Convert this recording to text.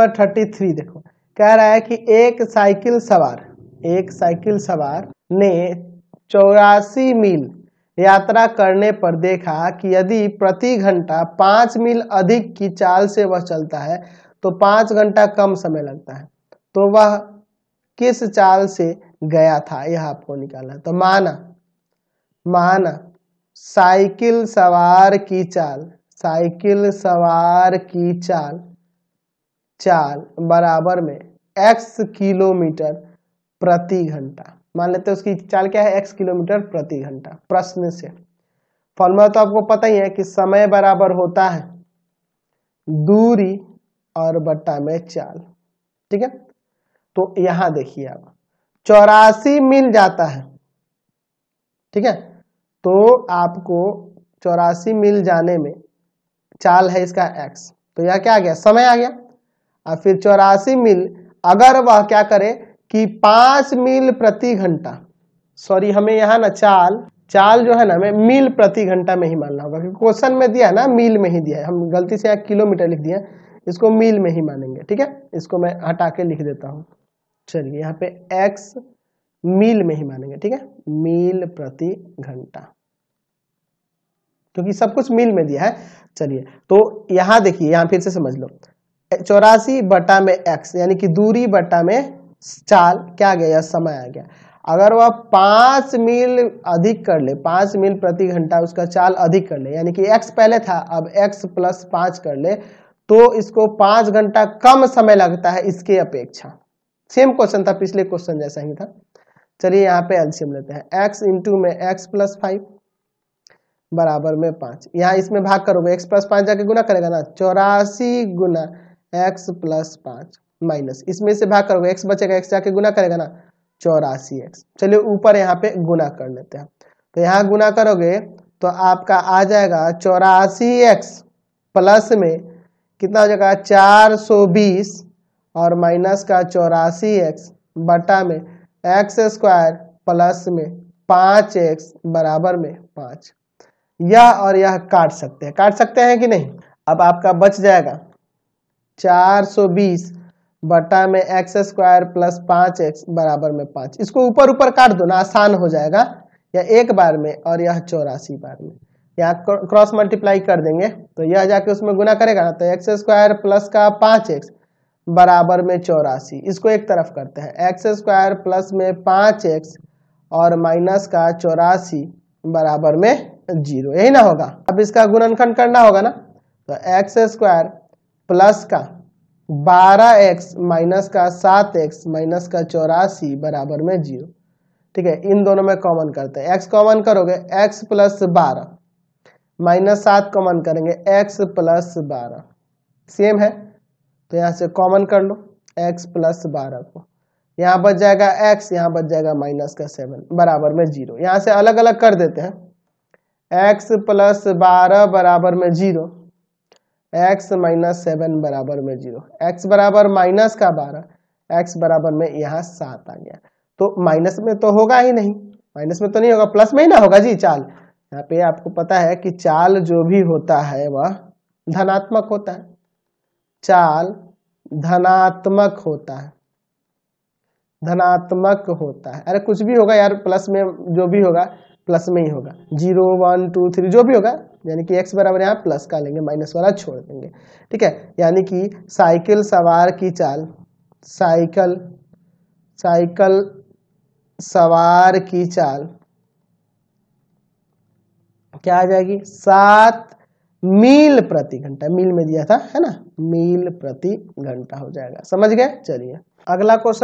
number thirty three देखो कह रहा है कि एक साइकिल सवार एक साइकिल सवार ने चौरासी मील यात्रा करने पर देखा कि यदि प्रति घंटा पांच मील अधिक की चाल से वह चलता है तो पांच घंटा कम समय लगता है तो वह किस चाल से गया था यह आपको निकालना तो माना माना साइकिल सवार की चाल साइकिल सवार की चाल चाल बराबर में एक्स किलोमीटर प्रति घंटा मान लेते हैं उसकी चाल क्या है एक्स किलोमीटर प्रति घंटा प्रश्न से फॉर्मूला तो आपको पता ही है कि समय बराबर होता है दूरी और बट्टा में चाल ठीक है तो यहां देखिए आप चौरासी मिल जाता है ठीक है तो आपको चौरासी मिल जाने में चाल है इसका एक्स तो यह क्या आ गया समय आ गया और फिर चौरासी मील अगर वह क्या करे कि पांच मील प्रति घंटा सॉरी हमें यहाँ ना चाल चाल जो है ना हमें मील प्रति घंटा में ही मानना होगा क्योंकि क्वेश्चन में दिया है ना मील में ही दिया है हम गलती से यहाँ किलोमीटर लिख दिया इसको मील में ही मानेंगे ठीक है इसको मैं हटा के लिख देता हूँ चलिए यहाँ पे एक्स मील में ही मानेंगे ठीक है मील प्रति घंटा क्योंकि सब कुछ मील में दिया है चलिए तो यहां देखिए यहां फिर से समझ लो चौरासी बटा में एक्स यानी कि दूरी बटा में चाल क्या आ गया या समय आ गया अगर वह पाँच मील अधिक कर ले पाँच मील प्रति घंटा उसका चाल अधिक कर ले यानी कि एक्स पहले था अब एक्स प्लस पाँच कर ले तो इसको पाँच घंटा कम समय लगता है इसके अपेक्षा सेम क्वेश्चन था पिछले क्वेश्चन जैसा ही था चलिए यहाँ पे एल्सियम लेते हैं एक्स इंटू में एक्स प्लस फाइव बराबर में पाँच यहाँ इसमें भाग करोगे एक्स प्लस पाँच जाके गुना करेगा ना चौरासी गुना एक्स प्लस पाँच माइनस इसमें से भाग करोगे एक्स बचेगा एक्स जाके गुना करेगा ना चौरासी एक्स चलिए ऊपर यहाँ पे गुना कर लेते हैं तो यहाँ गुना करोगे तो आपका आ जाएगा चौरासी एक्स प्लस में कितना हो जाएगा चार सौ बीस और माइनस का चौरासी एक्स बटा में एक्स स्क्वायर प्लस में पाँच एक्स बराबर में पाँच यह और यह काट सकते हैं काट सकते हैं कि नहीं अब आपका बच जाएगा चार सौ बीस बटा में एक्स स्क्वायर प्लस पाँच एक्स बराबर में पाँच इसको ऊपर ऊपर काट दो ना आसान हो जाएगा या एक बार में और यह चौरासी बार में यहाँ क्रॉस मल्टीप्लाई कर देंगे तो यह जाके उसमें गुना करेगा ना तो एक्स स्क्वायर प्लस का पाँच एक्स बराबर में चौरासी इसको एक तरफ करते हैं एक्स स्क्वायर प्लस में पाँच एक्स और माइनस का चौरासी बराबर में जीरो यही ना होगा अब इसका गुणनखंड करना होगा ना तो एक्स स्क्वायर प्लस का बारह एक्स माइनस का सात एक्स माइनस का चौरासी बराबर में जीरो ठीक है इन दोनों में कॉमन करते हैं एक्स कॉमन करोगे एक्स प्लस बारह माइनस सात कॉमन करेंगे एक्स प्लस बारह सेम है तो यहाँ से कॉमन कर लो एक्स प्लस बारह को यहाँ बच जाएगा एक्स यहाँ बच जाएगा माइनस का सेवन बराबर में जीरो यहाँ से अलग अलग कर देते हैं एक्स प्लस बारह बराबर में जीरो एक्स माइनस सेवन बराबर में जीरो एक्स बराबर माइनस का बारह एक्स बराबर में यहाँ सात आ गया तो माइनस में तो होगा ही नहीं माइनस में तो नहीं होगा प्लस में ही ना होगा जी चाल यहाँ पे आपको पता है कि चाल जो भी होता है वह धनात्मक होता है चाल धनात्मक होता है धनात्मक होता है अरे कुछ भी होगा यार प्लस में जो भी होगा प्लस में ही होगा जीरो वन टू थ्री जो भी होगा यानी कि एक्स बराबर यहाँ प्लस का लेंगे माइनस वाला छोड़ देंगे ठीक है यानी कि साइकिल सवार की चाल साइकिल साइकिल सवार की चाल क्या आ जाएगी सात मील प्रति घंटा मील में दिया था है ना मील प्रति घंटा हो जाएगा समझ गए चलिए अगला क्वेश्चन